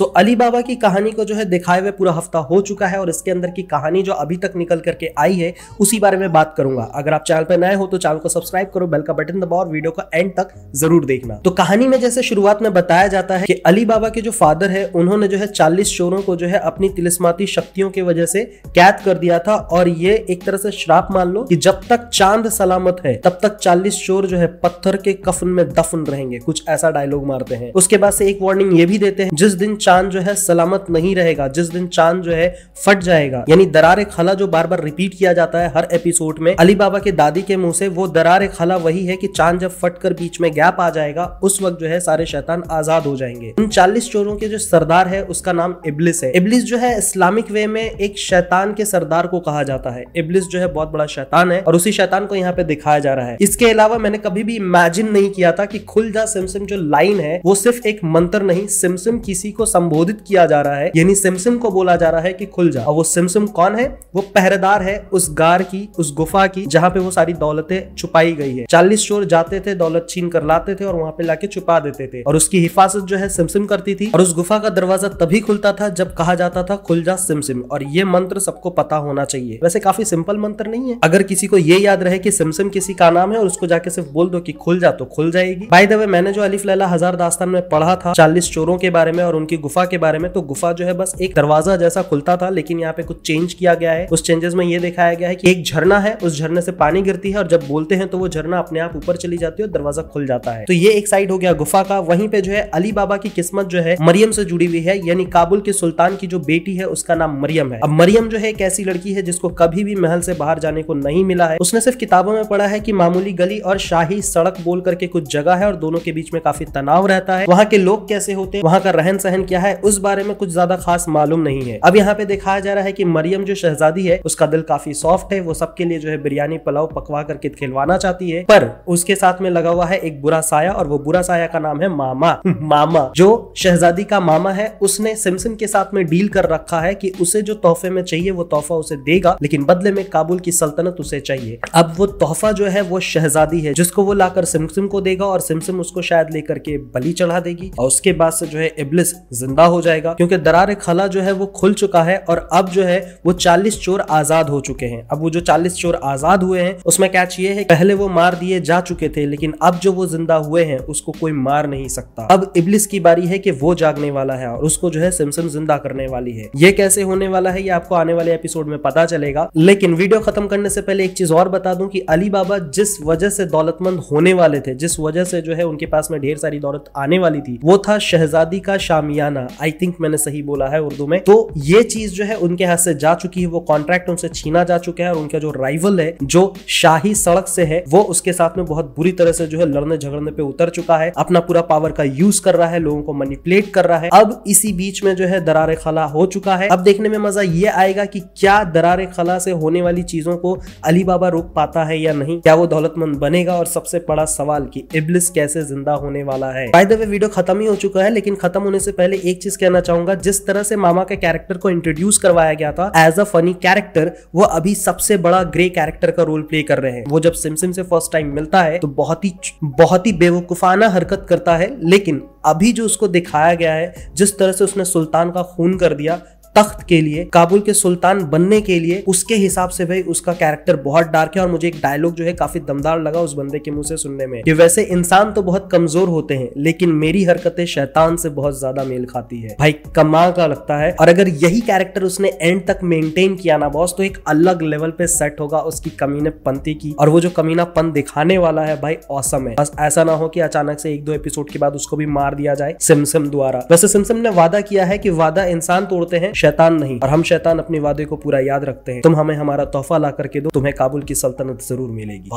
सो अली बाबा की कहानी को जो है दिखाए हुए पूरा हफ्ता हो चुका है और इसके अंदर की कहानी जो अभी तक निकल करके आई है उसी बारे में बात करूंगा अगर आप चैनल पर नए हो तो चैनल को सब्सक्राइब करो बेल का बटन दबाओ और वीडियो को एंड तक जरूर देखना तो कहानी में जैसे शुरुआत में बताया जाता है कि अली बाबा के जो फादर है उन्होंने जो है चालीस चोरों को जो है अपनी तिलिस्माती शक्तियों की वजह से कैद कर दिया था और ये एक तरह से श्राप मान लो कि जब तक चांद सलामत है तब तक चालीस चोर जो है पत्थर के कफन में दफन रहेंगे कुछ ऐसा डायलॉग मारते हैं उसके बाद से एक वार्निंग ये भी देते हैं जिस दिन चांद जो है सलामत नहीं रहेगा जिस दिन चांद जो है फट जाएगा यानी दरार खाला जो बार बार रिपीट किया जाता है हर एपिसोड में अली बाबा के दादी के मुंह से वो दरार खाला वही है कि चांद जब फट कर बीच में गैप आ जाएगा उस वक्त जो है सारे शैतान आजाद हो जाएंगे उन चालीस चोरों के जो सरदार है उसका नाम इबलिस है इबलिस जो है इस्लामिक वे में एक शैतान के सरदार को कहा जाता है इबलिस जो है बहुत बड़ा शैतान है और उसी शैतान को यहाँ पे दिखाया जा रहा है इसके अलावा मैंने कभी भी इमेजिन नहीं किया था कि खुल जा सिमसिम जो लाइन है वो सिर्फ एक मंत्र नहीं सिमसिम किसी को सम संबोधित किया जा रहा है यानी सिमसिम को बोला जा रहा है कि खुल जा और वो सिमसिम कौन है वो पहरेदार है उस गार की उस गुफा की जहाँ पे वो सारी दौलतें छुपाई गई है चालीस चोर जाते थे दौलत छीन कर लाते थे और वहाँ पे लाके छुपा देते थे और उसकी हिफाजत जो है सिमसिम करती थी और उस गुफा का दरवाजा तभी खुलता था जब कहा जाता था खुल जा सिमसिम और ये मंत्र सबको पता होना चाहिए वैसे काफी सिंपल मंत्र नहीं है अगर किसी को ये याद रहे की सिमसिम किसी का नाम है और उसको जाके सिर्फ बोल दो की खुल जा तो खुल जाएगी बाय द वे मैंने जो अलीफ लैला हजार दास्तान में पढ़ा था चालीस चोरों के बारे में और उनकी गुफा के बारे में तो गुफा जो है बस एक दरवाजा जैसा खुलता था लेकिन यहाँ पे कुछ चेंज किया गया है उस चेंजेस में ये दिखाया गया है कि एक झरना है उस झरने से पानी गिरती है और जब बोलते हैं तो वो झरना अपने आप ऊपर चली जाती है और दरवाजा खुल जाता है तो ये एक साइड हो गया गुफा का वहीं पे जो है अली बाबा की किस्मत जो है मरियम से जुड़ी हुई है यानी काबुल के सुल्तान की जो बेटी है उसका नाम मरियम है अब मरियम जो है एक ऐसी लड़की है जिसको कभी भी महल से बाहर जाने को नहीं मिला है उसने सिर्फ किताबों में पढ़ा है कि मामूली गली और शाही सड़क बोल करके कुछ जगह है और दोनों के बीच में काफी तनाव रहता है वहाँ के लोग कैसे होते हैं वहाँ का रहन सहन क्या है उस बारे में कुछ ज्यादा खास मालूम नहीं है अब यहाँ पे दिखाया जा रहा है की मरियम जो शहजादी है उसका दिल काफी सॉफ्ट है वो सबके लिए जो है बिरयानी पुलाव पकवा करके खिलवाना चाहती है पर उसके साथ में लगा हुआ है एक बुरा साया और वो बुरा साया का नाम है मामा मामा जो शहजादी का मामा है उसने सिमसन के साथ में डील कर रखा है कि उसे जो तोहफे में चाहिए वो तोहफा उसे देगा लेकिन बदले में काबुल की सल्तनत उसे चाहिए अब वो तोहफा जो है वो शहजादी है जिसको वो लाकर सिमसिम को देगा और सिमसिम उसको शायद लेकर के बली चढ़ा देगी और उसके बाद से जो है इबलिस जिंदा हो जाएगा क्योंकि दरार खला जो है वो खुल चुका है और अब जो है वो चालीस चोर आजाद हो चुके हैं अब वो जो चालीस चोर आजाद हुए हैं उसमें कैच ये है पहले वो मार दिए जा चुके थे लेकिन अब जो वो जिंदा हुए हैं उसको कोई मार नहीं सकता अब इबलिस की बारी है कि वो जागने वाला है और उसको जो है सिमसन जिंदा करने वाली है ये कैसे होने वाला है ये आपको आने वाले एपिसोड में पता चलेगा लेकिन वीडियो खत्म करने से पहले एक चीज और बता दूं कि अली बाबा जिस वजह से दौलतमंद होने वाले थे जिस वजह से जो है उनके पास में ढेर सारी दौलत आने वाली थी वो था शहजादी का शामिया जाना आई थिंक मैंने सही बोला है उर्दू में तो ये चीज जो है उनके हाथ से जा चुकी है वो कॉन्ट्रैक्ट उनसे छीना जा चुका है और उनका जो राइवल है जो शाही सड़क से है वो उसके साथ में बहुत बुरी तरह से जो है लड़ने झगड़ने पे उतर चुका है अपना पूरा पावर का यूज कर रहा है लोगों को मैनिपुलेट कर रहा है अब इसी बीच में जो है दरार खला हो चुका है अब देखने में मजा ये आएगा कि क्या दरार खला से होने वाली चीजों को अली बाबा रोक पाता है या नहीं क्या वो दौलतमंद बनेगा और सबसे बड़ा सवाल की इबलिस कैसे जिंदा होने वाला है वे वीडियो खत्म ही हो चुका है लेकिन खत्म होने से पहले एक चीज कहना चाहूंगा जिस तरह से मामा के कैरेक्टर को इंट्रोड्यूस करवाया गया था एज अ फनी कैरेक्टर वो अभी सबसे बड़ा ग्रे कैरेक्टर का रोल प्ले कर रहे हैं वो जब सिमसिम से फर्स्ट टाइम मिलता है तो बहुत ही बहुत ही बेवकूफाना हरकत करता है लेकिन अभी जो उसको दिखाया गया है जिस तरह से उसने सुल्तान का खून कर दिया तख्त के लिए काबुल के सुल्तान बनने के लिए उसके हिसाब से भाई उसका कैरेक्टर बहुत डार्क है और मुझे एक डायलॉग जो है काफी दमदार लगा उस बंदे के मुंह से सुनने में कि वैसे इंसान तो बहुत कमजोर होते हैं लेकिन मेरी हरकतें शैतान से बहुत ज्यादा मेल खाती है भाई कमाल का लगता है और अगर यही कैरेक्टर उसने एंड तक मेंटेन किया ना बॉस तो एक अलग लेवल पे सेट होगा उसकी कमीने पंथी की और वो जो कमीना पन दिखाने वाला है भाई औसम है बस ऐसा ना हो कि अचानक से एक दो एपिसोड के बाद उसको भी मार दिया जाए सिमसम द्वारा वैसे सिमसम ने वादा किया है कि वादा इंसान तोड़ते हैं शैतान नहीं और हम शैतान अपने वादे को पूरा याद रखते हैं तुम हमें हमारा तोहफा ला करके दो तुम्हें काबुल की सल्तनत जरूर मिलेगी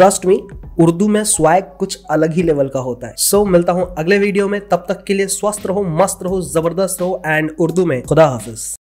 ट्रस्ट मी उर्दू में स्वैग कुछ अलग ही लेवल का होता है सो so, मिलता हूँ अगले वीडियो में तब तक के लिए स्वस्थ रहो मस्त रहो जबरदस्त रहो एंड उर्दू में खुदा हाफिज